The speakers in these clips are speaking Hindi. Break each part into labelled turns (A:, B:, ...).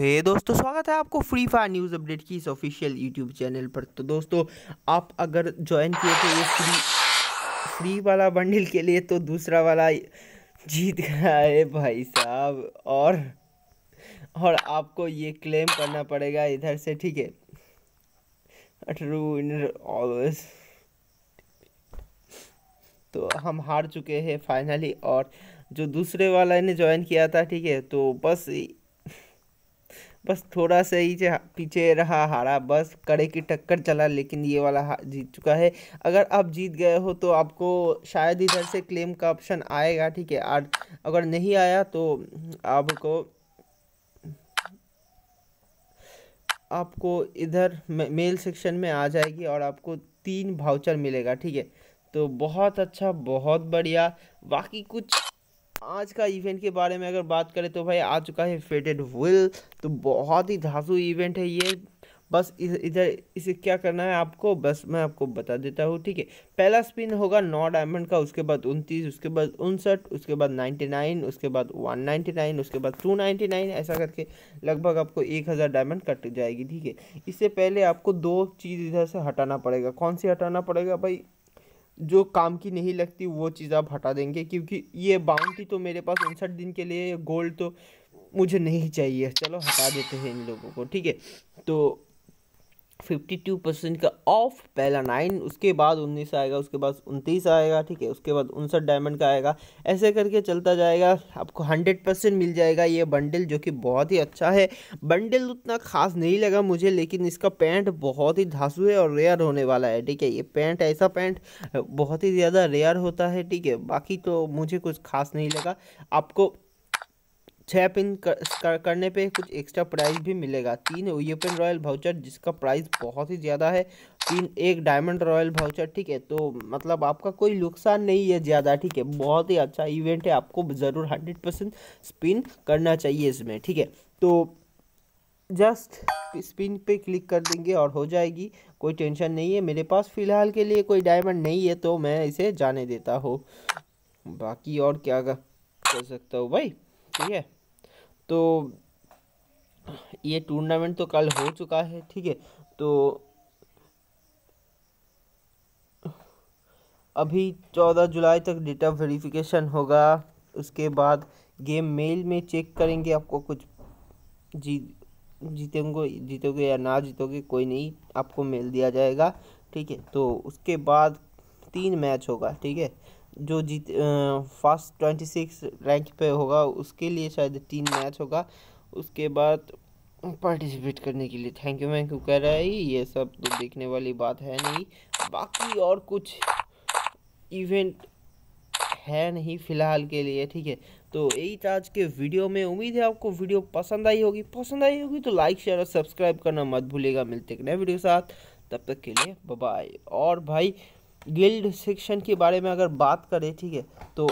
A: हे दोस्तों स्वागत है आपको फ्री फायर न्यूज़ अपडेट की इस ऑफिशियल यूट्यूब चैनल पर तो दोस्तों आप अगर ज्वाइन किए तो ये फ्री फ्री वाला बंडल के लिए तो दूसरा वाला जीत गया है भाई साहब और और आपको ये क्लेम करना पड़ेगा इधर से ठीक है ट्रू इन ऑलवेज तो हम हार चुके हैं फाइनली और जो दूसरे वाला ने ज्वाइन किया था ठीक है तो बस बस थोड़ा सा ही पीछे रहा हारा बस कड़े की टक्कर चला लेकिन ये वाला जीत चुका है अगर आप जीत गए हो तो आपको शायद इधर से क्लेम का ऑप्शन आएगा ठीक है और अगर नहीं आया तो आपको आपको इधर मेल सेक्शन में आ जाएगी और आपको तीन भाउचर मिलेगा ठीक है तो बहुत अच्छा बहुत बढ़िया बाकी कुछ आज का इवेंट के बारे में अगर बात करें तो भाई आ चुका है फेटेड विल तो बहुत ही धासु इवेंट है ये बस इधर इसे क्या करना है आपको बस मैं आपको बता देता हूँ ठीक है पहला स्पिन होगा नौ डायमंड का उसके बाद उनतीस उसके बाद उनसठ उसके बाद नाइन्टी नाइन उसके बाद वन नाइन्टी नाइन उसके बाद टू नाइन्टी नाइन ऐसा करके लगभग आपको एक हज़ार डायमंड कट जाएगी ठीक है इससे पहले आपको दो चीज़ इधर से हटाना पड़ेगा कौन सी हटाना पड़ेगा भाई जो काम की नहीं लगती वो चीज़ आप हटा देंगे क्योंकि ये बाउंड्री तो मेरे पास उनसठ दिन के लिए गोल्ड तो मुझे नहीं चाहिए चलो हटा देते हैं इन लोगों को ठीक है तो फिफ्टी टू परसेंट का ऑफ पहला नाइन उसके बाद उन्नीस आएगा उसके बाद उनतीस आएगा ठीक है उसके बाद उनसठ डायमंड का आएगा ऐसे करके चलता जाएगा आपको हंड्रेड परसेंट मिल जाएगा ये बंडल जो कि बहुत ही अच्छा है बंडल उतना खास नहीं लगा मुझे लेकिन इसका पैंट बहुत ही धासु है और रेयर होने वाला है ठीक है ये पैंट ऐसा पैंट बहुत ही ज़्यादा रेयर होता है ठीक है बाकी तो मुझे कुछ खास नहीं लगा आपको छः पिन कर, करने पे कुछ एक्स्ट्रा प्राइज भी मिलेगा तीन पिन रॉयल भाउचर जिसका प्राइस बहुत ही ज़्यादा है तीन एक डायमंड रॉयल भाउचर ठीक है तो मतलब आपका कोई नुकसान नहीं है ज़्यादा ठीक है बहुत ही अच्छा इवेंट है आपको ज़रूर हंड्रेड परसेंट स्पिन करना चाहिए इसमें ठीक है तो जस्ट स्पिन पे क्लिक कर देंगे और हो जाएगी कोई टेंशन नहीं है मेरे पास फ़िलहाल के लिए कोई डायमंड नहीं है तो मैं इसे जाने देता हूँ बाकी और क्या कर सकता हूँ भाई ठीक है तो ये टूर्नामेंट तो कल हो चुका है ठीक है तो अभी चौदह जुलाई तक डेटा वेरिफिकेशन होगा उसके बाद गेम मेल में चेक करेंगे आपको कुछ जी जीतेंगे जीतोगे या ना जीतोगे कोई नहीं आपको मेल दिया जाएगा ठीक है तो उसके बाद तीन मैच होगा ठीक है जो जीत फर्स्ट ट्वेंटी सिक्स रैंक पे होगा उसके लिए शायद तीन मैच होगा उसके बाद पार्टिसिपेट करने के लिए थैंक यू मैं क्यों कह रहा है ये सब तो देखने वाली बात है नहीं बाकी और कुछ इवेंट है नहीं फ़िलहाल के लिए ठीक है तो यही था आज के वीडियो में उम्मीद है आपको वीडियो पसंद आई होगी पसंद आई होगी तो लाइक शेयर और सब्सक्राइब करना मत भूलेगा मिलते एक नए वीडियो के साथ तब तक के लिए बाय और भाई गिल्ड सेक्शन के बारे में अगर बात करें ठीक है तो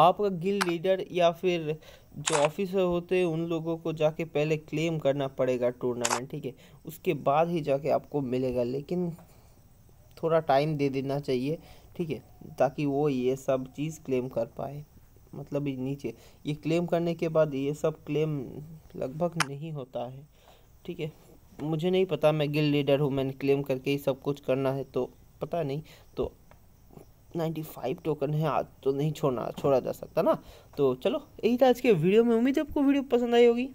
A: आपका गिल्ड लीडर या फिर जो ऑफिसर होते हैं उन लोगों को जाके पहले क्लेम करना पड़ेगा टूर्नामेंट ठीक है उसके बाद ही जाके आपको मिलेगा लेकिन थोड़ा टाइम दे देना चाहिए ठीक है ताकि वो ये सब चीज़ क्लेम कर पाए मतलब नीचे ये क्लेम करने के बाद ये सब क्लेम लगभग नहीं होता है ठीक है मुझे नहीं पता मैं गिल लीडर हूँ मैंने क्लेम करके ही सब कुछ करना है तो पता नहीं तो फाइव टोकन है आज तो नहीं छोड़ना छोड़ा जा सकता ना तो चलो यही था आज के वीडियो में उम्मीद है आपको वीडियो पसंद आई होगी